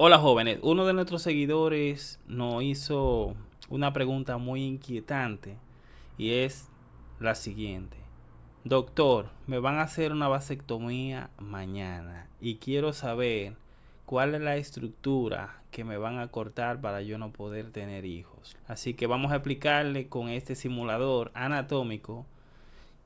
Hola jóvenes, uno de nuestros seguidores nos hizo una pregunta muy inquietante y es la siguiente. Doctor, me van a hacer una vasectomía mañana y quiero saber cuál es la estructura que me van a cortar para yo no poder tener hijos. Así que vamos a explicarle con este simulador anatómico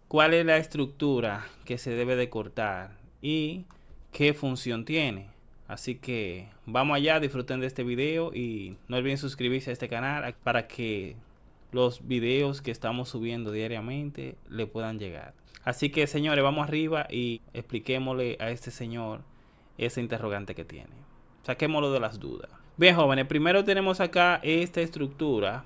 cuál es la estructura que se debe de cortar y qué función tiene. Así que vamos allá, disfruten de este video y no olviden suscribirse a este canal para que los videos que estamos subiendo diariamente le puedan llegar. Así que señores, vamos arriba y expliquémosle a este señor ese interrogante que tiene. Saquémoslo de las dudas. Bien jóvenes, primero tenemos acá esta estructura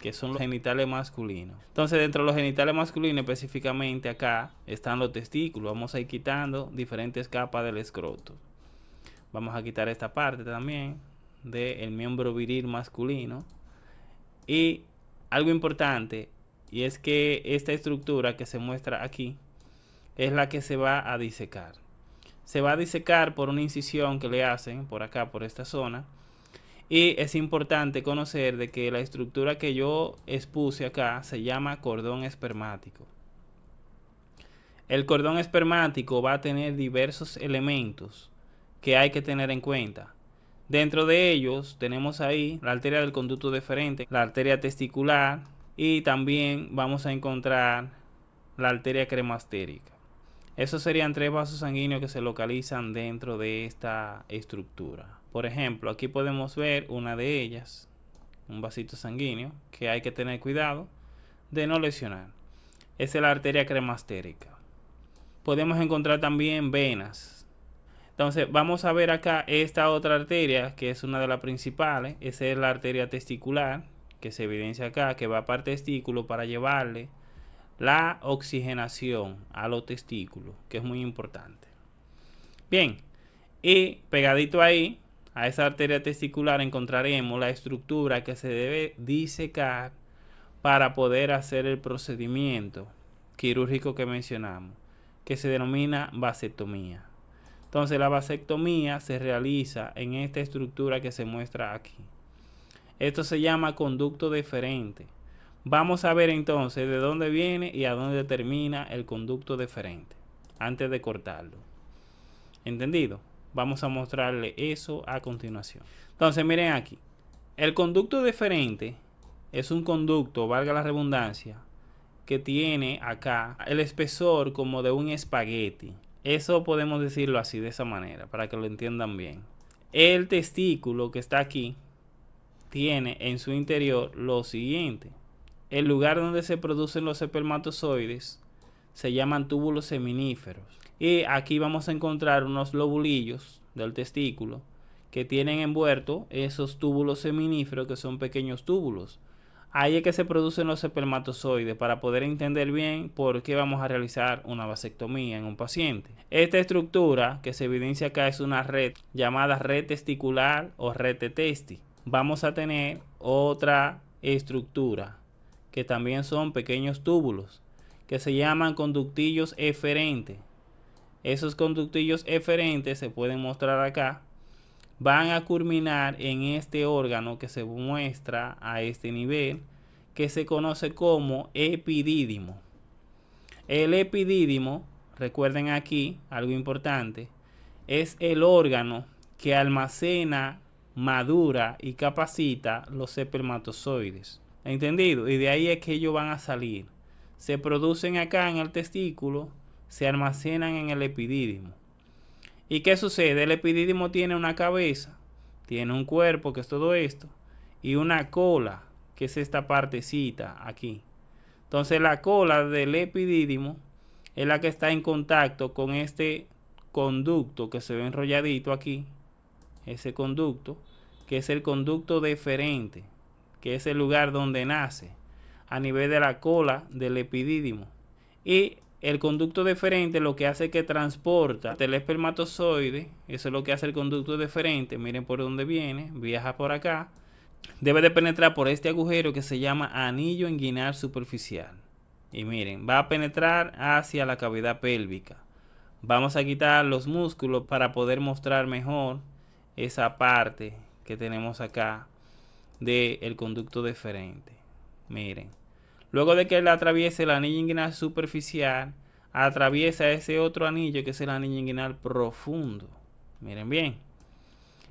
que son los genitales masculinos. Entonces dentro de los genitales masculinos específicamente acá están los testículos. Vamos a ir quitando diferentes capas del escroto. Vamos a quitar esta parte también del miembro viril masculino. Y algo importante, y es que esta estructura que se muestra aquí es la que se va a disecar. Se va a disecar por una incisión que le hacen por acá, por esta zona. Y es importante conocer de que la estructura que yo expuse acá se llama cordón espermático. El cordón espermático va a tener diversos elementos que hay que tener en cuenta. Dentro de ellos tenemos ahí la arteria del conducto deferente, la arteria testicular y también vamos a encontrar la arteria cremastérica. Esos serían tres vasos sanguíneos que se localizan dentro de esta estructura. Por ejemplo, aquí podemos ver una de ellas, un vasito sanguíneo, que hay que tener cuidado de no lesionar. Es la arteria cremastérica. Podemos encontrar también venas, entonces, vamos a ver acá esta otra arteria, que es una de las principales. Esa es la arteria testicular, que se evidencia acá, que va para el testículo para llevarle la oxigenación a los testículos, que es muy importante. Bien, y pegadito ahí, a esa arteria testicular encontraremos la estructura que se debe disecar para poder hacer el procedimiento quirúrgico que mencionamos, que se denomina vasectomía. Entonces la vasectomía se realiza en esta estructura que se muestra aquí. Esto se llama conducto deferente. Vamos a ver entonces de dónde viene y a dónde termina el conducto deferente antes de cortarlo. ¿Entendido? Vamos a mostrarle eso a continuación. Entonces miren aquí. El conducto deferente es un conducto, valga la redundancia, que tiene acá el espesor como de un espagueti. Eso podemos decirlo así, de esa manera, para que lo entiendan bien. El testículo que está aquí tiene en su interior lo siguiente. El lugar donde se producen los espermatozoides se llaman túbulos seminíferos. Y aquí vamos a encontrar unos lobulillos del testículo que tienen envuelto esos túbulos seminíferos que son pequeños túbulos. Ahí es que se producen los espermatozoides para poder entender bien por qué vamos a realizar una vasectomía en un paciente. Esta estructura que se evidencia acá es una red llamada red testicular o red de testi. Vamos a tener otra estructura que también son pequeños túbulos que se llaman conductillos eferentes. Esos conductillos eferentes se pueden mostrar acá van a culminar en este órgano que se muestra a este nivel, que se conoce como epidídimo. El epidídimo, recuerden aquí algo importante, es el órgano que almacena, madura y capacita los espermatozoides. ¿Entendido? Y de ahí es que ellos van a salir. Se producen acá en el testículo, se almacenan en el epidídimo. ¿Y qué sucede? El epididimo tiene una cabeza, tiene un cuerpo, que es todo esto, y una cola, que es esta partecita aquí. Entonces la cola del epidídimo es la que está en contacto con este conducto que se ve enrolladito aquí, ese conducto, que es el conducto deferente, que es el lugar donde nace, a nivel de la cola del epidídimo. Y el conducto deferente lo que hace que transporta el espermatozoide, eso es lo que hace el conducto deferente, miren por dónde viene, viaja por acá, debe de penetrar por este agujero que se llama anillo inguinal superficial. Y miren, va a penetrar hacia la cavidad pélvica. Vamos a quitar los músculos para poder mostrar mejor esa parte que tenemos acá del el conducto deferente. Miren. Luego de que él atraviese el anillo inguinal superficial, atraviesa ese otro anillo que es el anillo inguinal profundo. Miren bien.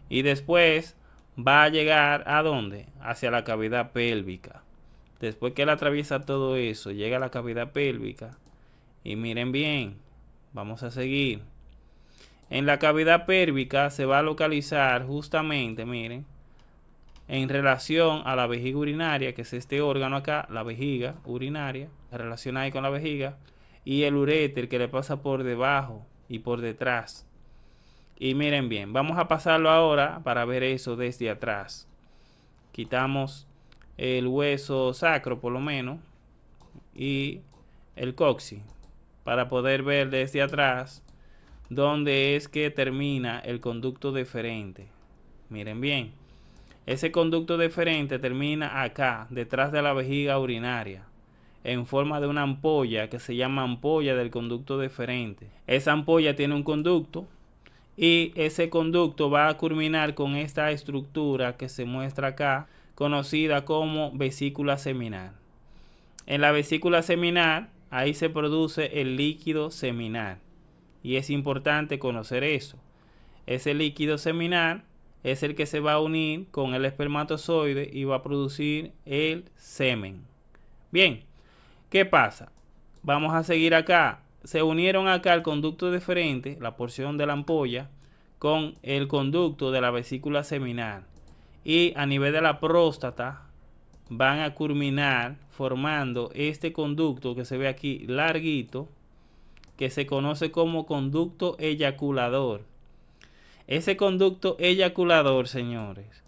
Y después va a llegar a dónde? Hacia la cavidad pélvica. Después que él atraviesa todo eso, llega a la cavidad pélvica. Y miren bien, vamos a seguir. En la cavidad pélvica se va a localizar justamente, miren, en relación a la vejiga urinaria, que es este órgano acá, la vejiga urinaria, relacionada con la vejiga, y el uréter que le pasa por debajo y por detrás. Y miren bien, vamos a pasarlo ahora para ver eso desde atrás. Quitamos el hueso sacro por lo menos y el coxi para poder ver desde atrás dónde es que termina el conducto deferente. Miren bien. Ese conducto deferente termina acá, detrás de la vejiga urinaria, en forma de una ampolla que se llama ampolla del conducto deferente. Esa ampolla tiene un conducto y ese conducto va a culminar con esta estructura que se muestra acá, conocida como vesícula seminal. En la vesícula seminal, ahí se produce el líquido seminal. Y es importante conocer eso. Ese líquido seminal es el que se va a unir con el espermatozoide y va a producir el semen. Bien, ¿qué pasa? Vamos a seguir acá. Se unieron acá el conducto deferente, la porción de la ampolla, con el conducto de la vesícula seminal. Y a nivel de la próstata van a culminar formando este conducto que se ve aquí larguito, que se conoce como conducto eyaculador ese conducto eyaculador, señores,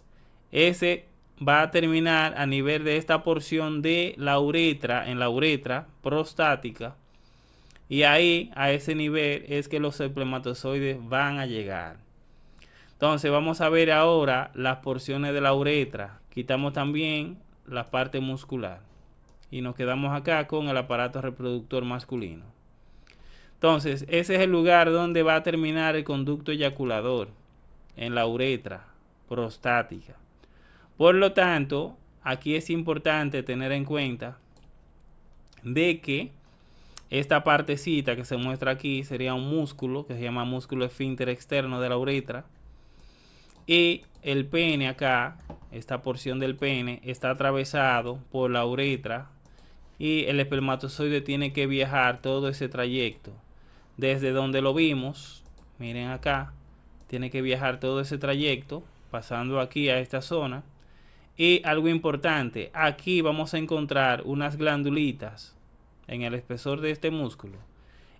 ese va a terminar a nivel de esta porción de la uretra, en la uretra prostática. Y ahí, a ese nivel, es que los espermatozoides van a llegar. Entonces, vamos a ver ahora las porciones de la uretra. Quitamos también la parte muscular. Y nos quedamos acá con el aparato reproductor masculino. Entonces, ese es el lugar donde va a terminar el conducto eyaculador, en la uretra prostática. Por lo tanto, aquí es importante tener en cuenta de que esta partecita que se muestra aquí sería un músculo que se llama músculo esfínter externo de la uretra. Y el pene acá, esta porción del pene, está atravesado por la uretra y el espermatozoide tiene que viajar todo ese trayecto desde donde lo vimos, miren acá, tiene que viajar todo ese trayecto, pasando aquí a esta zona. Y algo importante, aquí vamos a encontrar unas glandulitas en el espesor de este músculo.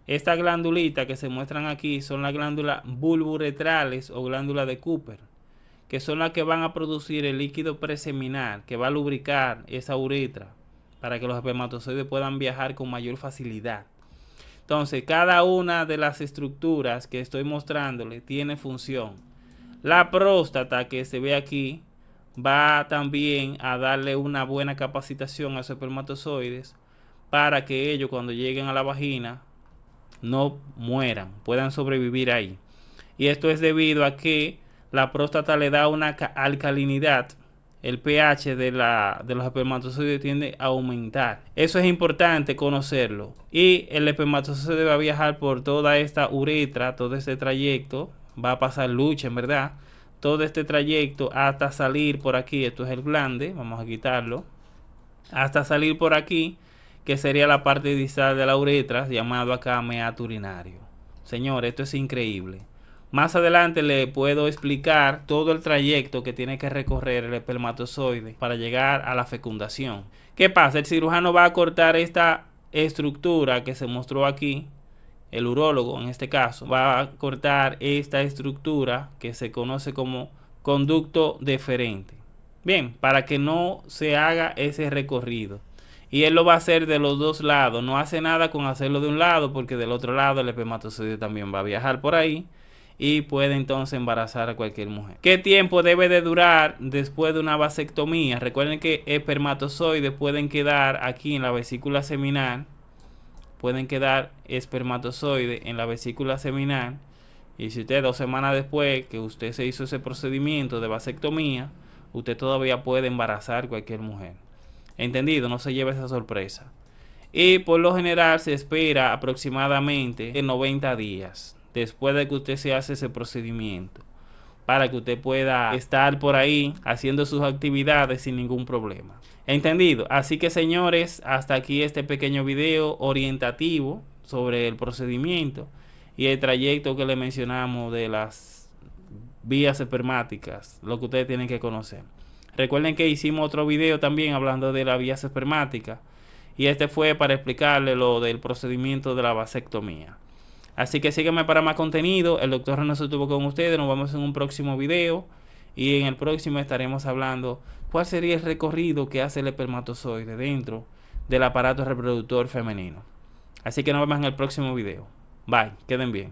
Estas glandulitas que se muestran aquí son las glándulas bulburetrales o glándulas de Cooper, que son las que van a producir el líquido preseminal que va a lubricar esa uretra para que los espermatozoides puedan viajar con mayor facilidad. Entonces, cada una de las estructuras que estoy mostrándole tiene función. La próstata que se ve aquí va también a darle una buena capacitación a los espermatozoides para que ellos cuando lleguen a la vagina no mueran, puedan sobrevivir ahí. Y esto es debido a que la próstata le da una alcalinidad el pH de, los espermatozoides tiende a aumentar. Eso es importante conocerlo. Y el espermatozoide va a viajar por toda esta uretra, todo este trayecto. Va a pasar lucha, en verdad. Todo este trayecto hasta salir por aquí. Esto es el glande. Vamos a quitarlo. Hasta salir por aquí, que sería la parte distal de la uretra, llamado acá meato urinario. Señor, esto es increíble. Más adelante le puedo explicar todo el trayecto que tiene que recorrer el espermatozoide para llegar a la fecundación. ¿Qué pasa? El cirujano va a cortar esta estructura que se mostró aquí, el urólogo en este caso, va a cortar esta estructura que se conoce como conducto deferente. Bien, para que no se haga ese recorrido. Y él lo va a hacer de los dos lados. No hace nada con hacerlo de un lado porque del otro lado el espermatozoide también va a viajar por ahí y puede entonces embarazar a cualquier mujer. ¿Qué tiempo debe de durar después de una vasectomía? Recuerden que espermatozoides pueden quedar aquí en la vesícula seminal. Pueden quedar espermatozoides en la vesícula seminal. Y si usted dos semanas después que usted se hizo ese procedimiento de vasectomía, usted todavía puede embarazar cualquier mujer. Entendido, no se lleve esa sorpresa. Y por lo general se espera aproximadamente 90 días después de que usted se hace ese procedimiento para que usted pueda estar por ahí haciendo sus actividades sin ningún problema. Entendido. Así que señores, hasta aquí este pequeño video orientativo sobre el procedimiento y el trayecto que le mencionamos de las vías espermáticas, lo que ustedes tienen que conocer. Recuerden que hicimos otro video también hablando de las vías espermáticas y este fue para explicarle lo del procedimiento de la vasectomía. Así que sígueme para más contenido. El doctor no estuvo con ustedes. Nos vemos en un próximo video. Y en el próximo estaremos hablando cuál sería el recorrido que hace el espermatozoide dentro del aparato reproductor femenino. Así que nos vemos en el próximo video. Bye. Queden bien.